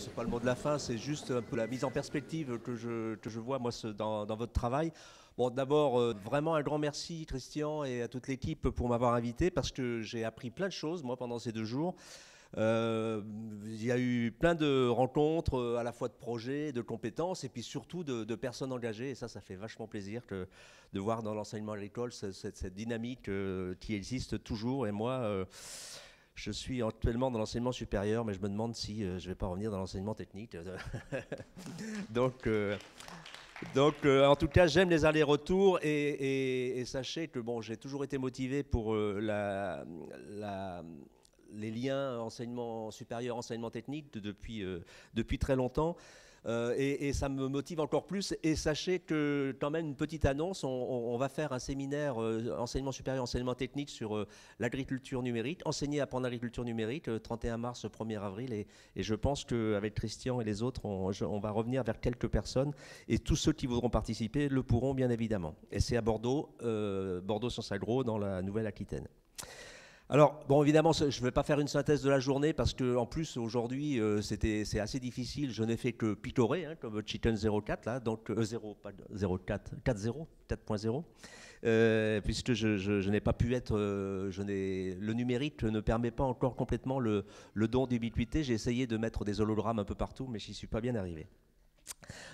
c'est pas le mot de la fin, c'est juste un peu la mise en perspective que je, que je vois moi ce, dans, dans, votre travail. Bon, d'abord, euh, vraiment un grand merci, Christian, et à toute l'équipe pour m'avoir invité, parce que j'ai appris plein de choses, moi, pendant ces deux jours. Euh, il y a eu plein de rencontres, euh, à la fois de projets, de compétences, et puis surtout de, personnes engagées. Et ça, ça fait vachement plaisir de voir dans l'enseignement à l'école cette, dynamique qui existe toujours. Et moi, je suis actuellement dans l'enseignement supérieur, mais je me demande si euh, je ne vais pas revenir dans l'enseignement technique. donc, euh, donc euh, en tout cas, j'aime les allers-retours et, sachez que bon, j'ai toujours été motivé pour la, la, les liens enseignement supérieur, enseignement technique depuis, depuis très longtemps. Euh, et, ça me motive encore plus. Et sachez que, quand même, une petite annonce on, va faire un séminaire euh, enseignement supérieur, enseignement technique sur euh, l'agriculture numérique, enseigner à apprendre l'agriculture numérique, 31 mars, 1er avril. Et, je pense qu'avec Christian et les autres, on, va revenir vers quelques personnes. Et tous ceux qui voudront participer le pourront, bien évidemment. Et c'est à Bordeaux, Bordeaux-Sens Agro, dans la Nouvelle-Aquitaine. Alors, bon, évidemment, je ne vais pas faire une synthèse de la journée parce que, en plus, aujourd'hui, euh, c'est assez difficile. Je n'ai fait que picorer, hein, comme Chicken 04, là, donc 0, euh, pas 04, 4.0, 4.0, puisque je, je, n'ai pas pu être. Euh, je n'ai, le numérique ne permet pas encore complètement le, le don d'ubiquité. J'ai essayé de mettre des hologrammes un peu partout, mais je n'y suis pas bien arrivé.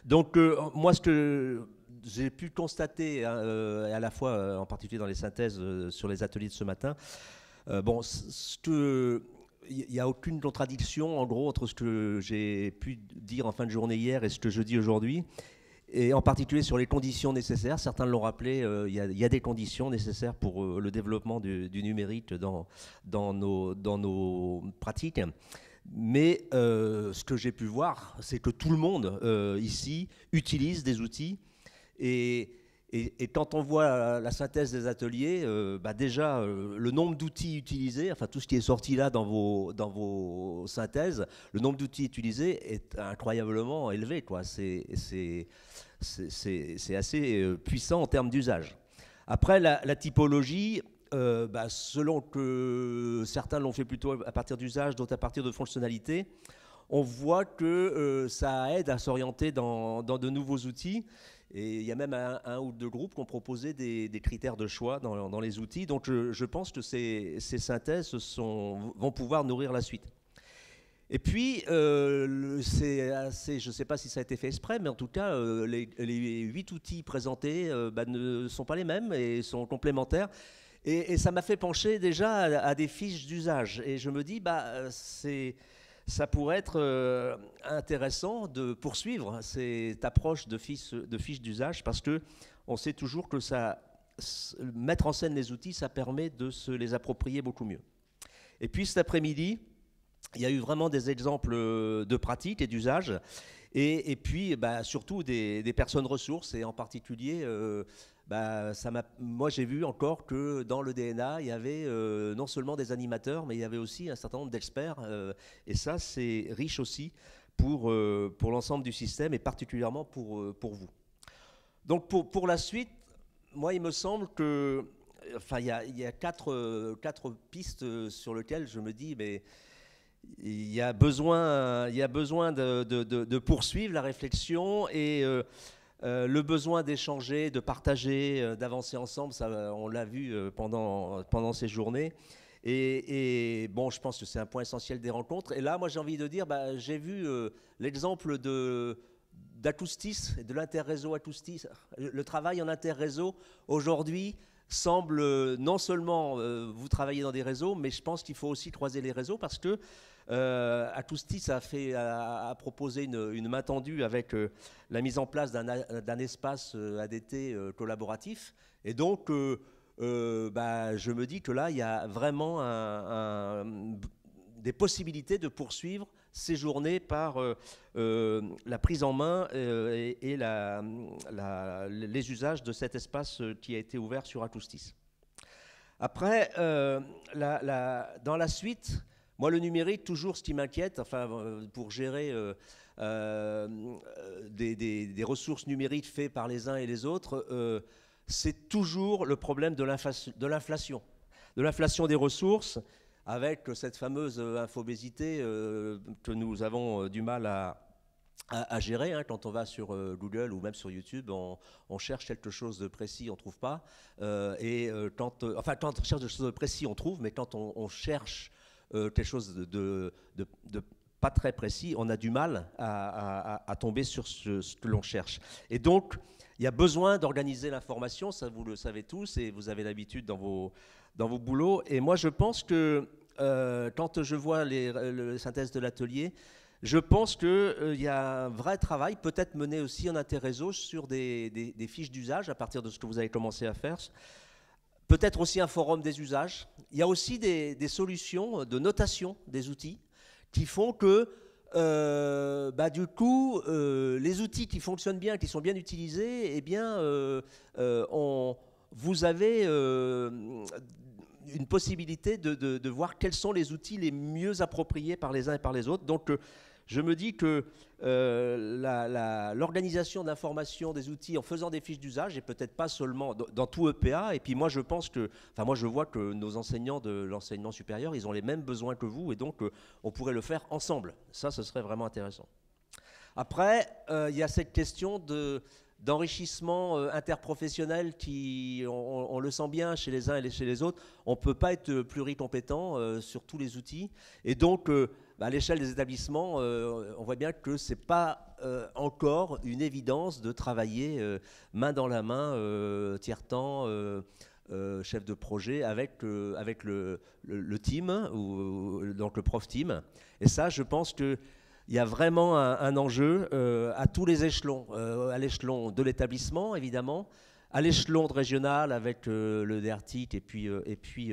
Donc, moi, ce que j'ai pu constater, hein, à la fois, en particulier dans les synthèses sur les ateliers de ce matin, euh, bon, il n'y a aucune contradiction, en gros, entre ce que j'ai pu dire en fin de journée hier et ce que je dis aujourd'hui et en particulier sur les conditions nécessaires. Certains l'ont rappelé, il euh, y, a des conditions nécessaires pour euh, le développement du, numérique dans, dans, nos, dans, nos, pratiques. Mais ce que j'ai pu voir, c'est que tout le monde ici utilise des outils et et, quand on voit la synthèse des ateliers, euh, bah déjà euh, le nombre d'outils utilisés, enfin tout ce qui est sorti là dans vos, dans vos synthèses, le nombre d'outils utilisés est incroyablement élevé. C'est assez euh, puissant en termes d'usage. Après, la, typologie, bah, selon que certains l'ont fait plutôt à partir d'usage, d'autres à partir de fonctionnalités, on voit que ça aide à s'orienter dans, dans de nouveaux outils. Et il y a même un, ou deux groupes qui ont proposé des, critères de choix dans, les outils. Donc je, pense que ces, ces synthèses vont pouvoir nourrir la suite. Et puis, euh, c'est assez, je ne sais pas si ça a été fait exprès, mais en tout cas, euh, les, huit outils présentés euh, bah, ne sont pas les mêmes et sont complémentaires. Et, ça m'a fait pencher déjà à, à des fiches d'usage. Et je me dis, bah, c'est ça pourrait être euh, intéressant de poursuivre cette approche de, fiche, de d'usage parce que on sait toujours que ça, mettre en scène les outils, ça permet de se les approprier beaucoup mieux. Et puis cet après-midi, il y a eu vraiment des exemples de pratiques et d'usages. Et, puis, bah, surtout des, personnes ressources, et en particulier euh, bah, ça m'a, moi j'ai vu encore que dans le DNA, il y avait euh, non seulement des animateurs, mais il y avait aussi un certain nombre d'experts. Euh, et ça, c'est riche aussi pour, euh, pour l'ensemble du système et particulièrement pour, pour vous. Donc pour, pour la suite, moi, il me semble que... Enfin, il y a, il y a quatre, quatre pistes sur lesquelles je me dis, mais il y a besoin, il y a besoin de, de, poursuivre la réflexion et euh, le besoin d'échanger, de partager, euh, d'avancer ensemble, ça, on l'a vu euh, pendant, pendant ces journées. Et, bon, je pense que c'est un point essentiel des rencontres. Et là, moi, j'ai envie de dire, bah, j'ai vu l'exemple de d'Acoustis, de l'interréseau Acoustis. Le, travail en interréseau, aujourd'hui, semble non seulement vous travailler dans des réseaux, mais je pense qu'il faut aussi croiser les réseaux parce que euh, a, fait, proposé une, main tendue avec euh, la mise en place d'un espace euh, ADT euh, collaboratif. Et donc, bah, je me dis que là, il y a vraiment des possibilités de poursuivre ces journées par la prise en main et, la, les usages de cet espace qui a été ouvert sur Acoustis. Après, la, dans la suite, moi, le numérique, toujours, ce qui m'inquiète, enfin, euh, pour gérer euh, euh, des, ressources numériques faites par les uns et les autres, c'est toujours le problème de l'inflation, de l'inflation des ressources, avec cette fameuse infobésité que nous avons du mal à, gérer. Hein, quand on va sur Google ou même sur YouTube, on, cherche quelque chose de précis, on ne trouve pas. et quand, enfin, quand on cherche quelque chose de précis, on trouve, mais quand on cherche euh, quelque chose de, pas très précis, on a du mal à, tomber sur ce, que l'on cherche. Et donc, il y a besoin d'organiser l'information, ça vous le savez tous et vous avez l'habitude dans vos, dans vos boulots. Et moi, je pense que euh, quand je vois les, synthèses de l'atelier, je pense qu'il euh, y a un vrai travail, peut-être mené aussi en interréseau, sur des fiches d'usage à partir de ce que vous avez commencé à faire, peut-être aussi un forum des usages. Il y a aussi des, solutions de notation des outils qui font que, euh, bah, du coup, euh, les outils qui fonctionnent bien, qui sont bien utilisés, eh bien, euh, on, vous avez une possibilité de, voir quels sont les outils les mieux appropriés par les uns et par les autres. Donc, je me dis que euh, l'organisation d'information des outils en faisant des fiches d'usage et peut-être pas seulement dans, tout EPA. Et puis moi, je pense que, enfin moi, je vois que nos enseignants de l'enseignement supérieur, ils ont les mêmes besoins que vous, et donc euh, on pourrait le faire ensemble. Ça, ce serait vraiment intéressant. Après, euh, il y a cette question de d'enrichissement euh, interprofessionnel qui, on, le sent bien chez les uns et chez les autres, on ne peut pas être pluricompétent euh, sur tous les outils. Et donc, euh, bah, à l'échelle des établissements, on voit bien que ce n'est pas encore une évidence de travailler main dans la main, tiers-temps. chef de projet avec, avec le, le, team, ou, donc le prof team. Et ça, je pense que il y a vraiment un, enjeu euh, à tous les échelons, euh, à l'échelon de l'établissement évidemment, à l'échelon régional avec euh, le DERTIC et puis, et puis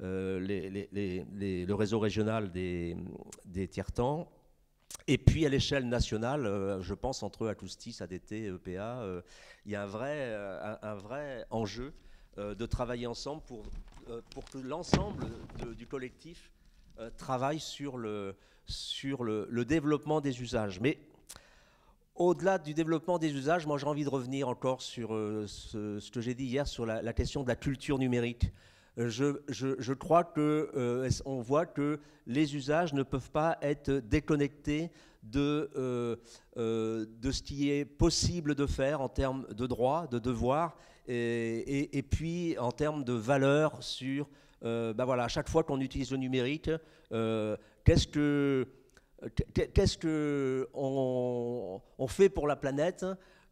le réseau régional des, des tiers-temps, et puis à l'échelle nationale, je pense entre Acoustis, ADT, EPA, il y a un vrai, un, vrai enjeu de travailler ensemble pour, pour l'ensemble du collectif travail euh, travaille sur, le, sur le, développement des usages. Mais au-delà du développement des usages, moi j'ai envie de revenir encore sur euh, ce, que j'ai dit hier sur la, question de la culture numérique. Euh, je, je, je, crois que on voit que les usages ne peuvent pas être déconnectés de, de ce qui est possible de faire en termes de droits, de devoirs et, puis en termes de valeur sur, euh, bah à chaque fois qu'on utilise le numérique, euh, qu'est-ce qu'on fait pour la planète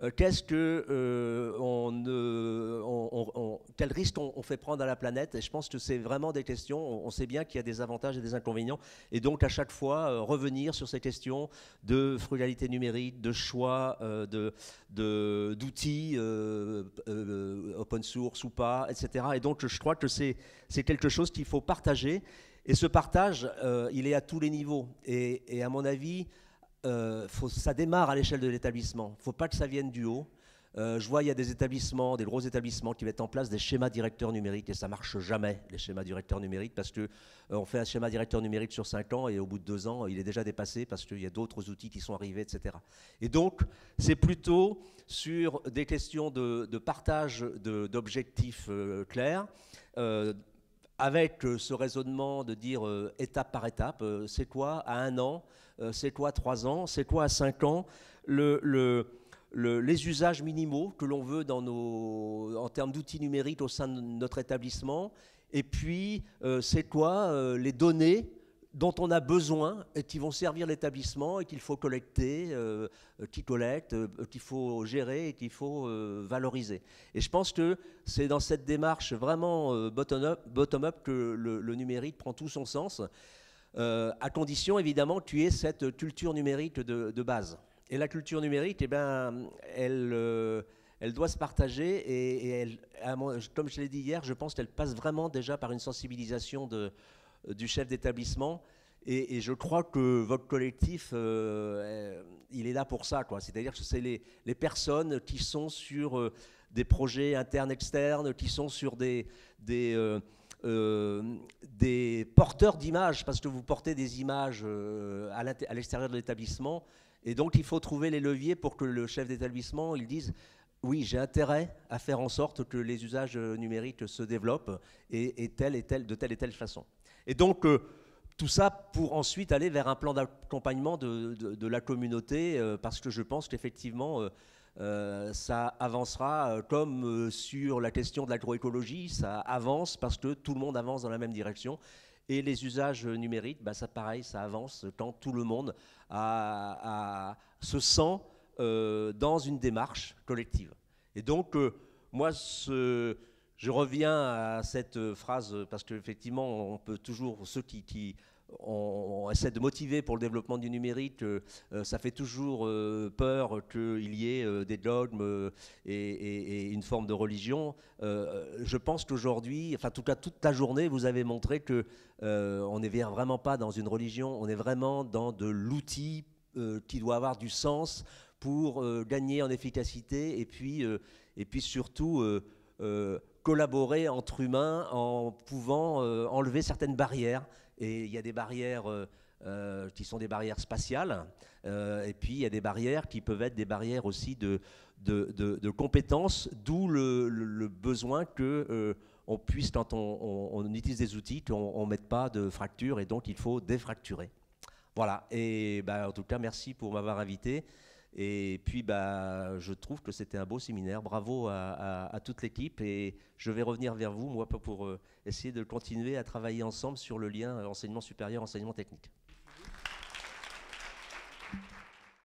euh, qu'est-ce que euh, on, quel risque on, fait prendre à la planète Et je pense que c'est vraiment des questions. On, sait bien qu'il y a des avantages et des inconvénients, et donc à chaque fois euh, revenir sur ces questions de frugalité numérique, de choix, de d'outils open source ou pas, etc. Et donc je crois que c'est c'est quelque chose qu'il faut partager. Et ce partage, il est à tous les niveaux. et à mon avis, euh, faut, ça démarre à l'échelle de l'établissement. Il ne faut pas que ça vienne du haut. Euh, je vois, il y a des établissements, des gros établissements qui mettent en place des schémas directeurs numériques et ça marche jamais, les schémas directeurs numériques, parce qu'on euh, on fait un schéma directeur numérique sur 5 ans et au bout de 2 ans, il est déjà dépassé parce qu'il y a d'autres outils qui sont arrivés, etc. Et donc, c'est plutôt sur des questions de, partage d'objectifs clairs avec euh, ce raisonnement de dire euh, étape par étape, euh, c'est quoi à un an, c'est quoi à trois ans, c'est quoi à cinq ans, les usages minimaux que l'on veut dans nos, en termes d'outils numériques au sein de notre établissement, et puis c'est quoi les données dont on a besoin et qui vont servir l'établissement et qu'il faut collecter, euh, qui collecte, euh, qu'il faut gérer et qu'il faut euh, valoriser. Et je pense que c'est dans cette démarche vraiment bottom-up bottom -up que le, numérique prend tout son sens, à condition évidemment que tu aies cette culture numérique de, base. Et la culture numérique, et eh ben, elle elle doit se partager et, et comme je l'ai dit hier, je pense qu'elle passe vraiment déjà par une sensibilisation de, du chef d'établissement. Et, je crois que votre collectif, euh, il est là pour ça. C'est-à-dire que c'est les, personnes qui sont sur euh, des projets internes, externes, qui sont sur des, des, euh, des porteurs d'images, parce que vous portez des images à l'extérieur de l'établissement. Et donc, il faut trouver les leviers pour que le chef d'établissement, il dise, oui, j'ai intérêt à faire en sorte que les usages numériques se développent et, et, et telle, de telle et telle façon. Et donc, euh, tout ça pour ensuite aller vers un plan d'accompagnement de, la communauté, euh, parce que je pense qu'effectivement, euh, ça avancera comme sur la question de l'agroécologie, ça avance parce que tout le monde avance dans la même direction. Et les usages numériques, bah, ça pareil, ça avance quand tout le monde se sent dans une démarche collective. Et donc, moi, ce, je reviens à cette euh, phrase euh, parce qu'effectivement, on peut toujours, ceux qui, qui de motiver pour le développement du numérique, euh, ça fait toujours peur qu'il y ait des dogmes et, une forme de religion. je pense qu'aujourd'hui, enfin, en tout cas, toute la journée, vous avez montré que on n'est vraiment pas dans une religion, on est vraiment dans de l'outil qui doit avoir du sens pour gagner en efficacité et puis, et puis surtout collaborer entre humains en pouvant euh, enlever certaines barrières. Et il y a des barrières euh, euh, qui sont des barrières spatiales, et puis il y a des barrières qui peuvent être des barrières aussi de, de, compétences, d'où le, besoin que on puisse, quand on, utilise des outils, qu'on ne mette pas de fractures, et donc il faut défracturer. Voilà, et ben, en tout cas, merci pour m'avoir invité. Et puis, bah, je trouve que c'était un beau séminaire. Bravo à, toute l'équipe. Et je vais revenir vers vous, moi, pour euh, essayer de continuer à travailler ensemble sur le lien euh, enseignement supérieur, enseignement technique.